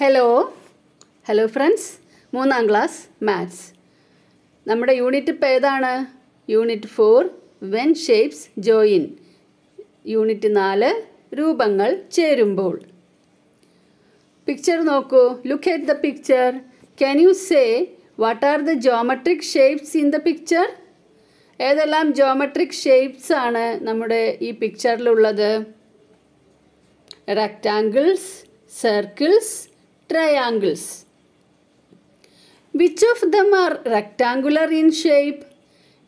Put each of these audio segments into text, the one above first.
Hello hello friends മൂന്നാം class maths നമ്മുടെ unit ഇപ്പോൾ ഏതാണ് unit four when shapes join unit നാല് രൂപങ്ങൾ ചേരുമ്പോൾ പിക്ചർ നോക്കൂ look at the picture can you say what are the geometric shapes in the picture ഏതെല്ലാം geometric shapes ആണ് നമ്മുടെ ഈ പിക്ചറിലുള്ളത് rectangles circles triangles. Which of them are rectangular in shape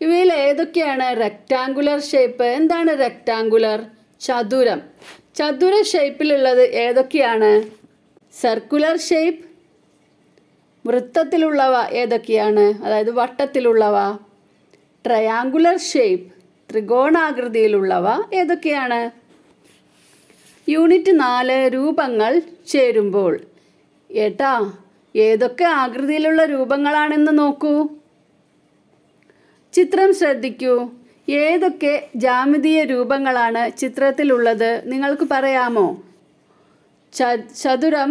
ഇവയിൽ ഏതൊക്കെയാണ് റെക്റ്റാങ്കുലർ ഷേപ്പ് എന്താണ് റെക്റ്റാങ്കുലർ ചതുരം ചതുര ഷേപ്പിലുള്ളത് ഏതൊക്കെയാണ് സർക്കുലർ ഷേപ്പ് വൃത്തത്തിലുള്ളവ ഏതൊക്കെയാണ് അതായത് വട്ടത്തിലുള്ളവ ട്രയാങ്കുലർ ഷേപ്പ് ത്രികോണാകൃതിയിലുള്ളവ ഏതൊക്കെയാണ് യൂണിറ്റ് നാല് രൂപങ്ങൾ ചേരുമ്പോൾ ഏട്ടാ ഏതൊക്കെ ആകൃതിയിലുള്ള രൂപങ്ങളാണെന്ന് നോക്കൂ ചിത്രം ശ്രദ്ധിക്കൂ ഏതൊക്കെ ജാമിതീയ രൂപങ്ങളാണ് ചിത്രത്തിലുള്ളത് നിങ്ങൾക്ക് പറയാമോ ചതുരം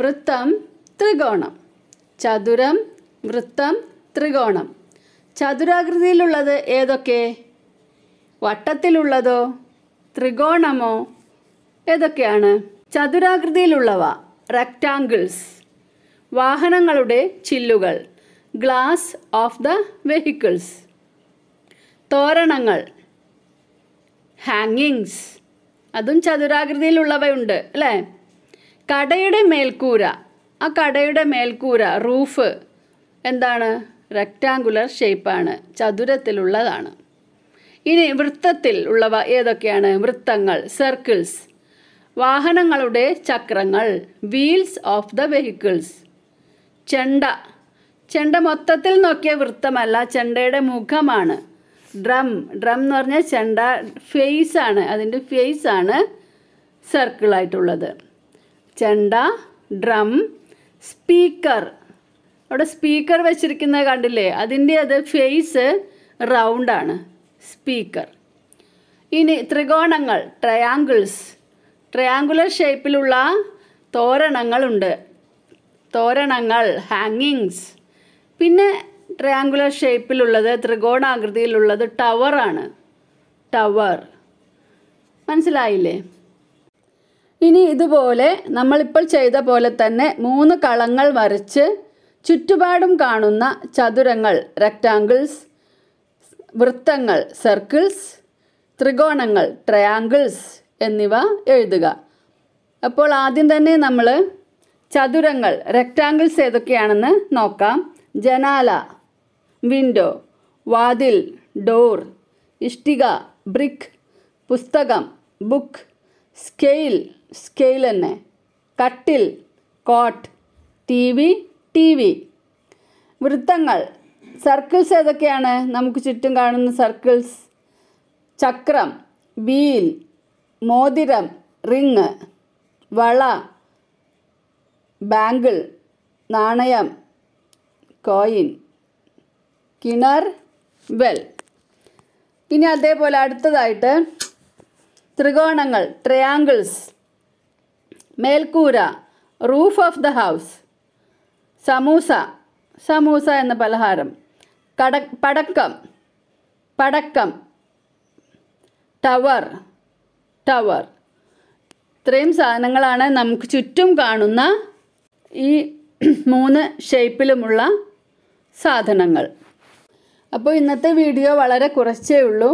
വൃത്തം ത്രികോണം ചതുരം വൃത്തം ത്രികോണം ചതുരാകൃതിയിലുള്ളത് ഏതൊക്കെ വട്ടത്തിലുള്ളതോ ത്രികോണമോ ഏതൊക്കെയാണ് ചതുരാകൃതിയിലുള്ളവ റെക്റ്റാങ്കിൾസ് വാഹനങ്ങളുടെ ചില്ലുകൾ ഗ്ലാസ് ഓഫ് ദ വെഹിക്കിൾസ് തോരണങ്ങൾ ഹാങ്ങിങ്സ് അതും ചതുരാകൃതിയിലുള്ളവയുണ്ട് അല്ലേ കടയുടെ മേൽക്കൂര ആ കടയുടെ മേൽക്കൂര റൂഫ് എന്താണ് റെക്റ്റാങ്കുലർ ഷേപ്പാണ് ചതുരത്തിലുള്ളതാണ് ഇനി വൃത്തത്തിൽ ഉള്ളവ ഏതൊക്കെയാണ് വൃത്തങ്ങൾ സർക്കിൾസ് വാഹനങ്ങളുടെ ചക്രങ്ങൾ വീൽസ് ഓഫ് ദ വെഹിക്കിൾസ് ചെണ്ട ചെണ്ട മൊത്തത്തിൽ നോക്കിയ വൃത്തമല്ല ചെണ്ടയുടെ മുഖമാണ് ഡ്രം ഡ്രം എന്ന് പറഞ്ഞാൽ ചെണ്ട ഫേസ് ആണ് അതിൻ്റെ ഫേസ് ആണ് സർക്കിളായിട്ടുള്ളത് ചെണ്ട ഡ്രം സ്പീക്കർ അവിടെ സ്പീക്കർ വെച്ചിരിക്കുന്നത് കണ്ടില്ലേ അതിൻ്റെ അത് ഫേസ് റൗണ്ടാണ് സ്പീക്കർ ഇനി ത്രികോണങ്ങൾ ട്രയാങ്കിൾസ് ട്രയാങ്കുലർ ഷേപ്പിലുള്ള തോരണങ്ങളുണ്ട് തോരണങ്ങൾ ഹാങ്ങിങ്സ് പിന്നെ ട്രയാങ്കുലർ ഷേപ്പിലുള്ളത് ത്രികോണാകൃതിയിലുള്ളത് ടവറാണ് ടവർ മനസ്സിലായില്ലേ ഇനി ഇതുപോലെ നമ്മളിപ്പോൾ ചെയ്ത പോലെ തന്നെ മൂന്ന് കളങ്ങൾ വരച്ച് ചുറ്റുപാടും കാണുന്ന ചതുരങ്ങൾ റെക്റ്റാങ്കിൾസ് വൃത്തങ്ങൾ സർക്കിൾസ് ത്രികോണങ്ങൾ ട്രയാങ്കിൾസ് എന്നിവ എഴുതുക അപ്പോൾ ആദ്യം തന്നെ നമ്മൾ ചതുരങ്ങൾ റെക്റ്റാങ്കിൾസ് ഏതൊക്കെയാണെന്ന് നോക്കാം ജനാല വിൻഡോ വാതിൽ ഡോർ ഇഷ്ടിക ബ്രിക്ക് പുസ്തകം ബുക്ക് സ്കെയിൽ സ്കെയിൽ തന്നെ കട്ടിൽ cot T V T V വൃത്തങ്ങൾ സർക്കിൾസ് ഏതൊക്കെയാണ് നമുക്ക് ചുറ്റും കാണുന്ന സർക്കിൾസ് ചക്രം വീൽ മോതിരം റിങ് വള ബാങ്കിൾ നാണയം കോയിൻ കിണർ വെൽ ഇനി അതേപോലെ അടുത്തതായിട്ട് ത്രികോണങ്ങൾ ട്രയാങ്കിൾസ് മേൽക്കൂര roof of the house samosa samosa എന്ന പലഹാരം കട പടക്കം പടക്കം ടവർ ടവർ ഇത്രയും സാധനങ്ങളാണ് നമുക്ക് ചുറ്റും കാണുന്ന ഈ മൂന്ന് ഷേപ്പിലുമുള്ള സാധനങ്ങൾ അപ്പോൾ ഇന്നത്തെ വീഡിയോ വളരെ കുറച്ചേ ഉള്ളൂ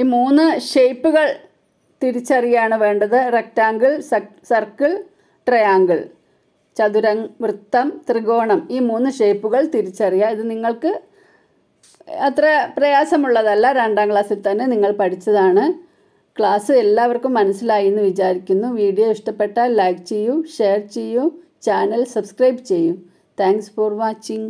ഈ മൂന്ന് ഷേപ്പുകൾ തിരിച്ചറിയാണ് വേണ്ടത് റെക്റ്റാങ്കിൾ സർക്കിൾ ട്രയാങ്കിൾ ചതുരം വൃത്തം ത്രികോണം ഈ മൂന്ന് ഷേപ്പുകൾ തിരിച്ചറിയുക ഇത് നിങ്ങൾക്ക് അത്ര പ്രയാസമുള്ളതല്ല രണ്ടാം ക്ലാസ്സിൽ തന്നെ നിങ്ങൾ പഠിച്ചതാണ് ക്ലാസ് എല്ലാവർക്കും മനസ്സിലായി എന്ന് വിചാരിക്കുന്നു വീഡിയോ ഇഷ്ടപ്പെട്ടാൽ ലൈക്ക് ചെയ്യൂ ഷെയർ ചെയ്യൂ ചാനൽ സബ്സ്ക്രൈബ് ചെയ്യൂ താങ്ക്സ് ഫോർ വാച്ചിങ്